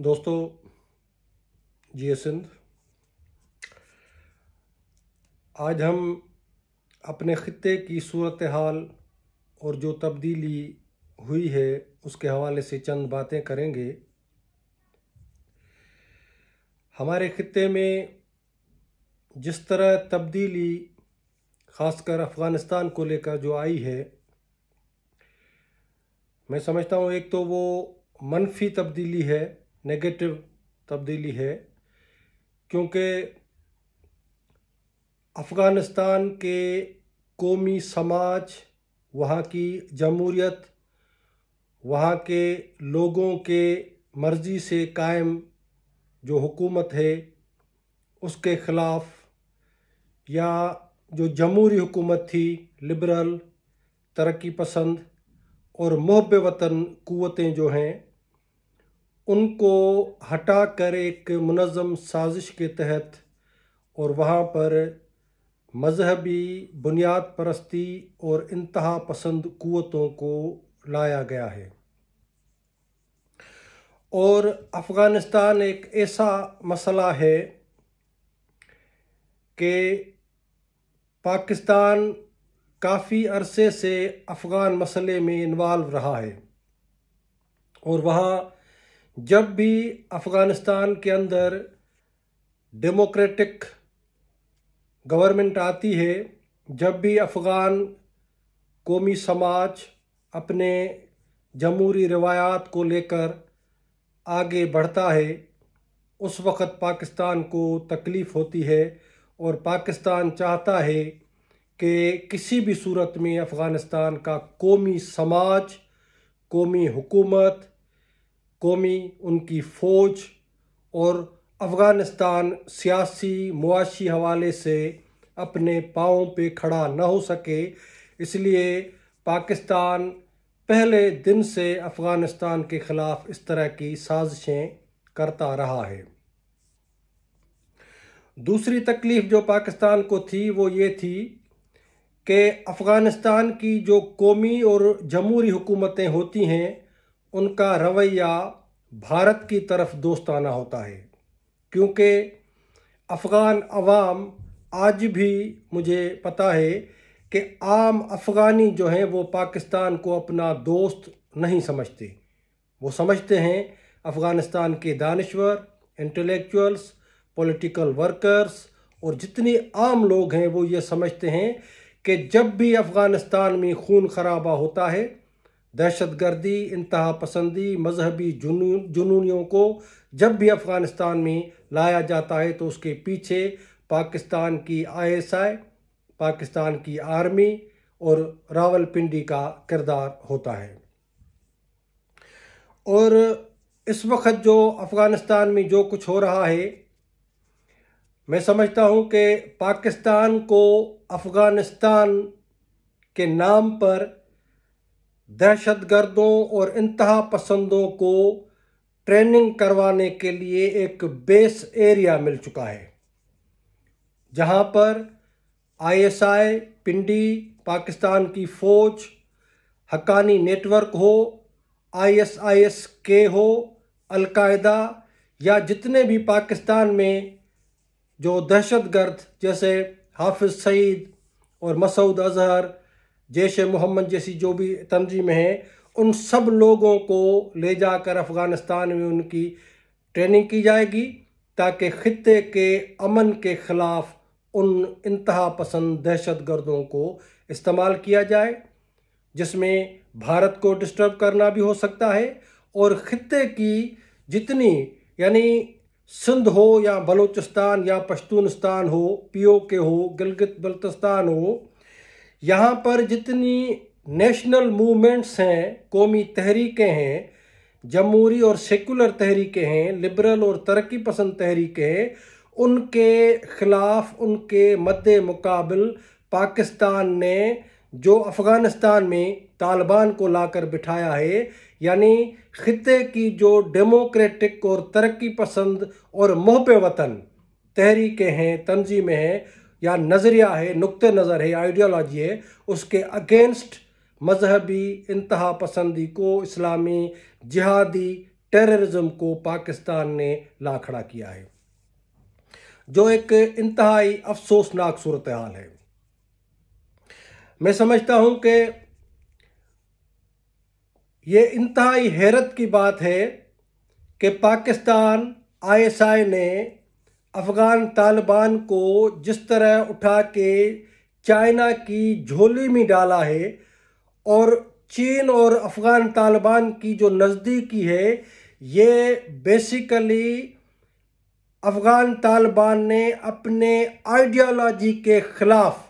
दोस्तों जी सिंध आज हम अपने ख़त्े की सूरत हाल और जो तब्दीली हुई है उसके हवाले से चंद बातें करेंगे हमारे ख़त्े में जिस तरह तब्दीली ख़ासकर अफ़गानिस्तान को लेकर जो आई है मैं समझता हूँ एक तो वो मनफी तब्दीली है नेगेटिव तब्दीली है क्योंकि अफ़गानिस्तान के कौमी समाज वहाँ की जमहूरियत वहाँ के लोगों के मर्ज़ी से कायम जो हुकूमत है उसके ख़िलाफ़ या जो जमहूरी हुकूमत थी लिबरल तरक्की पसंद और महब वतन क़वतें जो हैं उनको हटा कर एक मुनज़म साजिश के तहत और वहाँ पर मजहबी बुनियाद परस्ती और इंतहा पसंद क़वतों को लाया गया है और अफ़गानिस्तान एक ऐसा मसला है कि पाकिस्तान काफ़ी अरसे से अफ़गान मसले में इन्वाल्व रहा है और वहाँ जब भी अफ़गानिस्तान के अंदर डेमोक्रेटिक गवर्नमेंट आती है जब भी अफ़गान कौमी समाज अपने जमहूरी रवायात को लेकर आगे बढ़ता है उस वक़्त पाकिस्तान को तकलीफ़ होती है और पाकिस्तान चाहता है कि किसी भी सूरत में अफ़गानिस्तान का कौमी समाज कौमी हुकूमत कौमी उनकी फ़ौज और अफ़गानिस्तान सियासी मुआशी हवाले से अपने पाँव पे खड़ा न हो सके इसलिए पाकिस्तान पहले दिन से अफ़गानिस्तान के ख़िलाफ़ इस तरह की साजिशें करता रहा है दूसरी तकलीफ़ जो पाकिस्तान को थी वो ये थी कि अफ़गानिस्तान की जो कौमी और जमहूरी हुकूमतें होती हैं उनका रवैया भारत की तरफ दोस्ताना होता है क्योंकि अफ़गान अवाम आज भी मुझे पता है कि आम अफ़गानी जो हैं वो पाकिस्तान को अपना दोस्त नहीं समझते वो समझते हैं अफ़गानिस्तान के दानश्वर इंटेलेक्चुअल्स पॉलिटिकल वर्कर्स और जितने आम लोग हैं वो ये समझते हैं कि जब भी अफ़गानिस्तान में खून खराबा होता है दहशत गर्दी इंतहा पसंदी मजहबी जुनू जुनूनियों को जब भी अफ़गानिस्तान में लाया जाता है तो उसके पीछे पाकिस्तान की आईएसआई पाकिस्तान की आर्मी और रावलपिंडी का किरदार होता है और इस वक्त जो अफ़गानिस्तान में जो कुछ हो रहा है मैं समझता हूं कि पाकिस्तान को अफ़गानिस्तान के नाम पर दहशत गर्दों और इंतहा पसंदों को ट्रेनिंग करवाने के लिए एक बेस एरिया मिल चुका है जहां पर आईएसआई, पिंडी पाकिस्तान की फ़ौज हकानी नेटवर्क हो आईएसआईएस के हो अलकायदा या जितने भी पाकिस्तान में जो दहशतगर्द जैसे हाफिज़ सईद और मसूद अजहर जैश मोहम्मद जैसी जो भी तंजीमें हैं उन सब लोगों को ले जाकर अफ़गानिस्तान में उनकी ट्रेनिंग की जाएगी ताकि ख़त्े के अमन के ख़िलाफ़ उन इंतहा पसंद दहशत गर्दों को इस्तेमाल किया जाए जिसमें भारत को डिस्टर्ब करना भी हो सकता है और ख़त्े की जितनी यानी सिंध हो या बलूचिस्तान या पश्तूनस्तान हो पीओके हो गिलगित बल्तिस्तान हो यहाँ पर जितनी नेशनल मूवमेंट्स हैं कौमी तहरीकें हैं जमहूरी और सेकुलर तहरीकें हैं लिबरल और तरक्की पसंद तहरीकें हैं उनके ख़िलाफ़ उनके मद्दे मुकाबल पाकिस्तान ने जो अफ़गानिस्तान में तालिबान को लाकर बिठाया है यानी ख़त्े की जो डेमोक्रेटिक और तरक्की पसंद और मोहब वतन तहरीकें हैं तंजीमें हैं या नज़रिया है नुक़ नज़र है आइडियोलॉजी है उसके अगेंस्ट मजहबी इंतहा पसंदी को इस्लामी जिहादी टेररिज्म को पाकिस्तान ने ला खड़ा किया है जो एक इंतहाई अफसोसनाक सूरत हाल है मैं समझता हूं कि ये इंतहाई हैरत की बात है कि पाकिस्तान आईएसआई ने अफ़गान तालिबान को जिस तरह उठा के चाइना की झोली में डाला है और चीन और अफ़गान तालिबान की जो नज़दीकी है ये बेसिकली अफ़गान तालिबान ने अपने आइडियालॉजी के ख़िलाफ़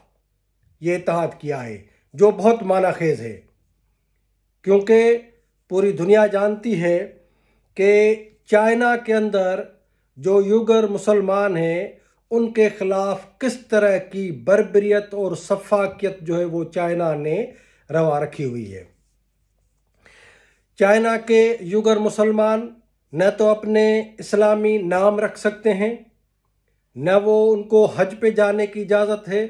ये इतिहाद किया है जो बहुत माना खेज है क्योंकि पूरी दुनिया जानती है कि चाइना के अंदर जो युगर मुसलमान हैं उनके ख़िलाफ़ किस तरह की बरबरीत और शफाकियत जो है वो चाइना ने रवा रखी हुई है चाइना के युगर मुसलमान न तो अपने इस्लामी नाम रख सकते हैं न वो उनको हज पे जाने की इजाज़त है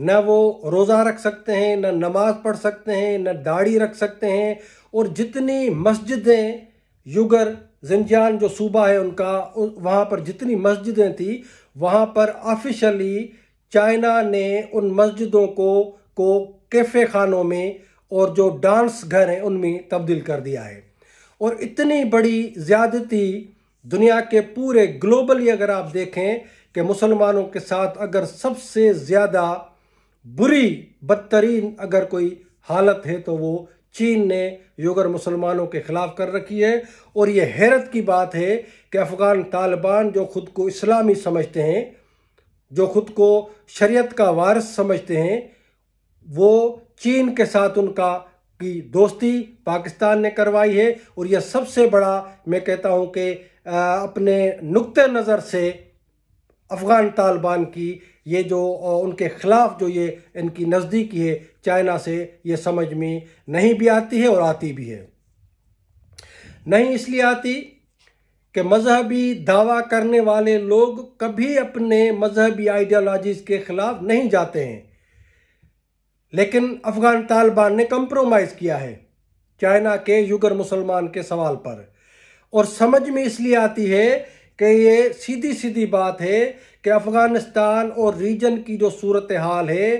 न वो रोज़ा रख सकते हैं न नमाज पढ़ सकते हैं न दाढ़ी रख सकते हैं और जितनी मस्जिदें युगर जिनजान जो सूबा है उनका वहाँ पर जितनी मस्जिदें थी वहाँ पर ऑफिशली चाइना ने उन मस्जिदों को को कैफ़े खानों में और जो डांस घर हैं उनमें तब्दील कर दिया है और इतनी बड़ी ज़्यादती दुनिया के पूरे ग्लोबली अगर आप देखें कि मुसलमानों के साथ अगर सबसे ज़्यादा बुरी बदतरीन अगर कोई हालत है तो वो चीन ने योगर मुसलमानों के खिलाफ कर रखी है और ये हैरत की बात है कि अफ़गान तालिबान जो खुद को इस्लामी समझते हैं जो खुद को शरीयत का वारस समझते हैं वो चीन के साथ उनका की दोस्ती पाकिस्तान ने करवाई है और यह सबसे बड़ा मैं कहता हूँ कि अपने नुक़ नज़र से अफ़गान तालिबान की ये जो उनके ख़िलाफ़ जो ये इनकी नज़दीकी है चाइना से ये समझ में नहीं भी आती है और आती भी है नहीं इसलिए आती कि मजहबी दावा करने वाले लोग कभी अपने मजहबी आइडियालॉजीज़ के ख़िलाफ़ नहीं जाते हैं लेकिन अफ़गान तालिबान ने कंप्रोमाइज़ किया है चाइना के युगर मुसलमान के सवाल पर और समझ में इसलिए आती है कि ये सीधी सीधी बात है कि अफ़गानिस्तान और रीजन की जो सूरत हाल है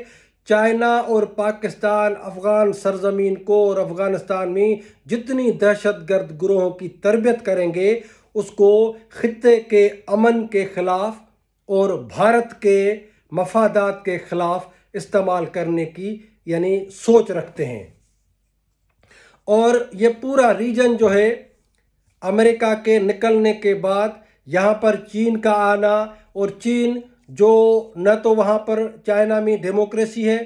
चाइना और पाकिस्तान अफ़गान सरजमीन को और अफ़गानिस्तान में जितनी दहशत गर्द ग्रोहों की तरबियत करेंगे उसको ख़त्े के अमन के ख़िलाफ़ और भारत के मफादात के ख़िलाफ़ इस्तेमाल करने की यानी सोच रखते हैं और ये पूरा रीजन जो है अमेरिका के निकलने के बाद यहाँ पर चीन का आना और चीन जो न तो वहाँ पर चाइना में डेमोक्रेसी है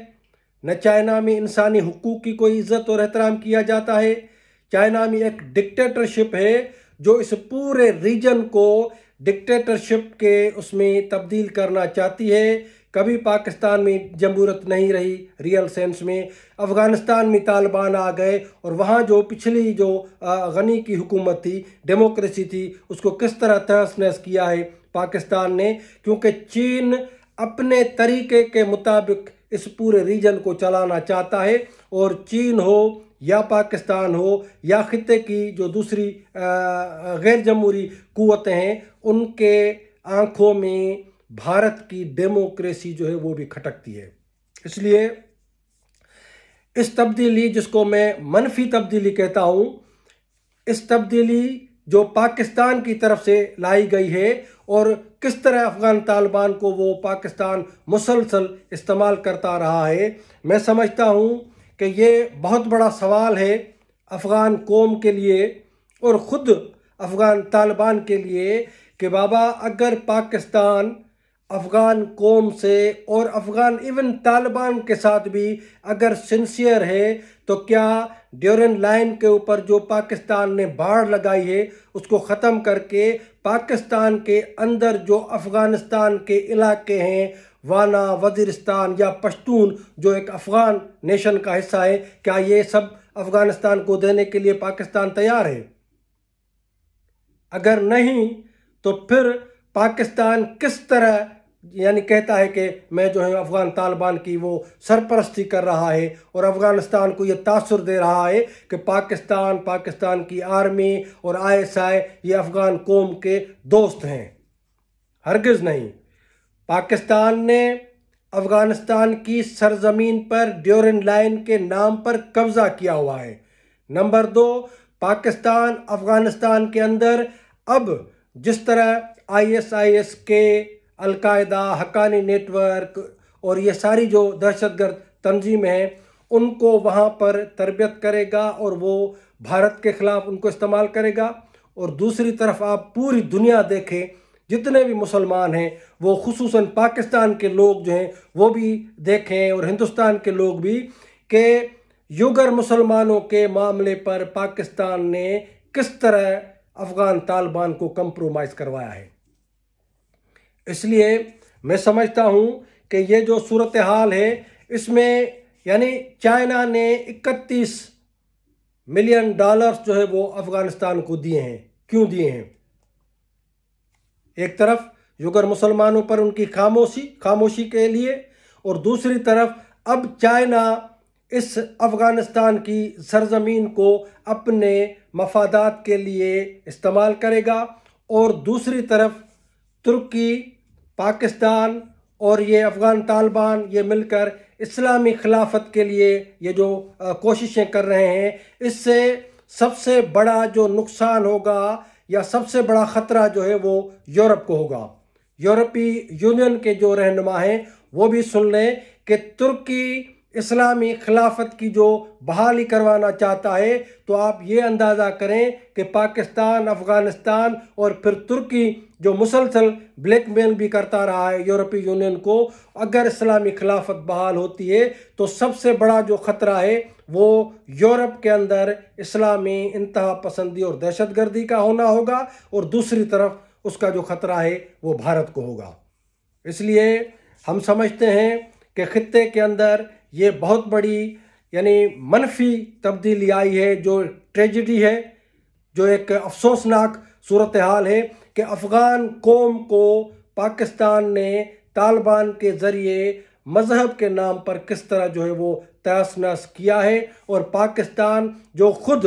न चाइना में इंसानी हकूक़ की कोई इज़्ज़त और एहतराम किया जाता है चाइना में एक डिक्टेटरशिप है जो इस पूरे रीजन को डिक्टेटरशिप के उसमें तब्दील करना चाहती है कभी पाकिस्तान में जमहूरत नहीं रही रियल सेंस में अफ़गानिस्तान में तालिबान आ गए और वहाँ जो पिछली जो गनी की हुकूमत थी डेमोक्रेसी थी उसको किस तरह तहस नहस किया है पाकिस्तान ने क्योंकि चीन अपने तरीके के मुताबिक इस पूरे रीजन को चलाना चाहता है और चीन हो या पाकिस्तान हो या ख़त्े की जो दूसरी गैर जमहूरी कुतें हैं उनके आँखों में भारत की डेमोक्रेसी जो है वो भी खटकती है इसलिए इस तब्दीली जिसको मैं मनफी तब्दीली कहता हूँ इस तब्दीली जो पाकिस्तान की तरफ से लाई गई है और किस तरह अफगान तालिबान को वो पाकिस्तान मुसलसल इस्तेमाल करता रहा है मैं समझता हूँ कि ये बहुत बड़ा सवाल है अफ़गान कौम के लिए और ख़ुद अफ़गान तालिबान के लिए कि बाबा अगर पाकिस्तान अफ़गान कौम से और अफ़गान इवन तालिबान के साथ भी अगर सिंसियर है तो क्या ड्यूरन लाइन के ऊपर जो पाकिस्तान ने बाढ़ लगाई है उसको ख़त्म करके पाकिस्तान के अंदर जो अफ़गानिस्तान के इलाके हैं वाना वजीरस्तान या पश्तून जो एक अफ़गान नेशन का हिस्सा है क्या ये सब अफ़गानिस्तान को देने के लिए पाकिस्तान तैयार है अगर नहीं तो फिर पाकिस्तान किस तरह यानी कहता है कि मैं जो है अफ़गान तालिबान की वो सरपरस्ती कर रहा है और अफ़गानिस्तान को ये तासर दे रहा है कि पाकिस्तान पाकिस्तान की आर्मी और आईएसआई ये अफ़गान कौम के दोस्त हैं हरगज नहीं पाकिस्तान ने अफ़गानिस्तान की सरजमीन पर ड्योरन लाइन के नाम पर कब्ज़ा किया हुआ है नंबर दो पाकिस्तान अफ़गानिस्तान के अंदर अब जिस तरह आईएसआईएस के अलकायदा हकानी नेटवर्क और ये सारी जो दहशत गर्द तंजीमें हैं उनको वहाँ पर तरबियत करेगा और वो भारत के ख़िलाफ़ उनको इस्तेमाल करेगा और दूसरी तरफ आप पूरी दुनिया देखें जितने भी मुसलमान हैं वो खसूस पाकिस्तान के लोग जो हैं वो भी देखें और हिंदुस्तान के लोग भी कि युगर मुसलमानों के मामले पर पाकिस्तान ने किस तरह अफ़गान तालिबान को कंप्रोमाइज़ करवाया है इसलिए मैं समझता हूँ कि ये जो सूरत हाल है इसमें यानी चाइना ने 31 मिलियन डॉलर्स जो है वो अफ़गानिस्तान को दिए हैं क्यों दिए हैं एक तरफ युगर मुसलमानों पर उनकी खामोशी खामोशी के लिए और दूसरी तरफ अब चाइना इस अफ़गानिस्तान की सरजमीन को अपने मफादात के लिए इस्तेमाल करेगा और दूसरी तरफ तुर्की पाकिस्तान और ये अफ़गान तालिबान ये मिलकर इस्लामी खिलाफत के लिए ये जो कोशिशें कर रहे हैं इससे सबसे बड़ा जो नुकसान होगा या सबसे बड़ा ख़तरा जो है वो यूरोप को होगा यूरोपी यूनियन के जो रहनुमा हैं वो भी सुन लें कि तुर्की इस्लामी खिलाफत की जो बहाली करवाना चाहता है तो आप ये अंदाज़ा करें कि पाकिस्तान अफ़गानिस्तान और फिर तुर्की जो मुसलसल ब्लैकमेल भी करता रहा है यूरोपीय यूनियन को अगर इस्लामी खिलाफत बहाल होती है तो सबसे बड़ा जो ख़तरा है वो यूरोप के अंदर इस्लामी इंतहा पसंदी और दहशत गर्दी का होना होगा और दूसरी तरफ उसका जो ख़तरा है वो भारत को होगा इसलिए हम समझते हैं कि खत्े के अंदर ये बहुत बड़ी यानी मनफी तब्दीली आई है जो ट्रेजिडी है जो एक अफसोसनाक सूरत हाल है कि अफ़गान कौम को पाकिस्तान ने तालिबान के ज़रिए मज़हब के नाम पर किस तरह जो है वो तहस नहस किया है और पाकिस्तान जो खुद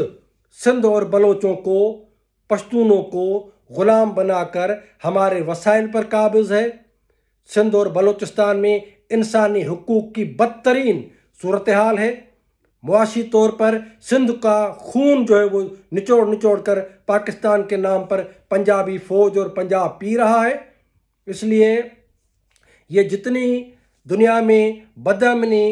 सिंध और बलोचों को पश्तूनों को ग़ुलाम बनाकर हमारे वसाइल पर काबिज़ है सिंध और बलोचिस्तान में इंसानी हकूक़ की बदतरीन सूरत हाल है मुआशी तौर पर सिंध का खून जो है वो निचोड़ निचोड़ कर पाकिस्तान के नाम पर पंजाबी फ़ौज और पंजाब पी रहा है इसलिए ये जितनी दुनिया में बदमनी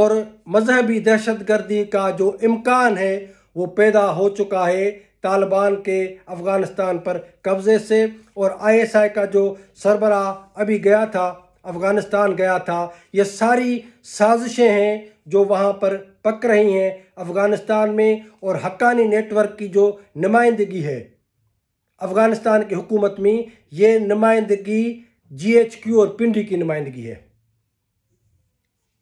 और मजहबी दहशत गर्दी का जो इम्कान है वो पैदा हो चुका है तालिबान के अफ़गानिस्तान पर कब्ज़े से और आईएसआई का जो सरबरा अभी गया था अफ़गानिस्तान गया था ये सारी साजिशें हैं जो वहाँ पर पक रही हैं अफ़गानिस्तान में और हक्कानी नेटवर्क की जो नुमाइंदगी है अफ़गानिस्तान की हुकूमत में ये नुमाइंदगी जीएचक्यू और पिंडी की नुमाइंदगी है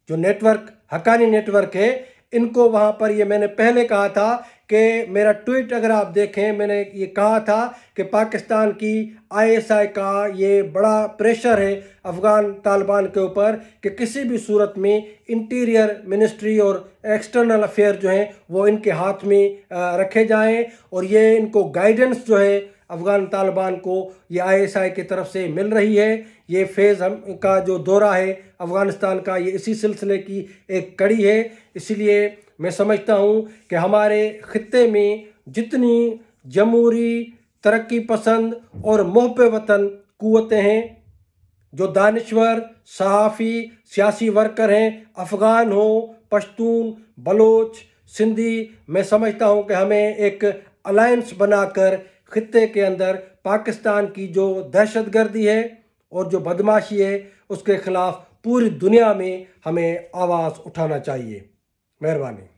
जो नेटवर्क हक्कानी नेटवर्क है इनको वहाँ पर ये मैंने पहले कहा था कि मेरा ट्वीट अगर आप देखें मैंने ये कहा था कि पाकिस्तान की आईएसआई का ये बड़ा प्रेशर है अफ़गान तालिबान के ऊपर कि किसी भी सूरत में इंटीरियर मिनिस्ट्री और एक्सटर्नल अफेयर जो हैं वो इनके हाथ में रखे जाएं और ये इनको गाइडेंस जो है अफ़गान तालिबान को ये आईएसआई की तरफ से मिल रही है ये फेज़ हम का जो दौरा है अफ़गानिस्तान का ये इसी सिलसिले की एक कड़ी है इसलिए मैं समझता हूँ कि हमारे ख़त्े में जितनी जमहूरी तरक्की पसंद और मोहब वतन कुतें हैं जो दानश्वर सहाफ़ी सियासी वर्कर हैं अफ़गान हो पश्तून बलोच सिंधी मैं समझता हूँ कि हमें एक अलायंस बनाकर ख़त्े के अंदर पाकिस्तान की जो दहशत गर्दी है और जो बदमाशी है उसके ख़िलाफ़ पूरी दुनिया में हमें आवाज़ उठाना चाहिए मेहरबानी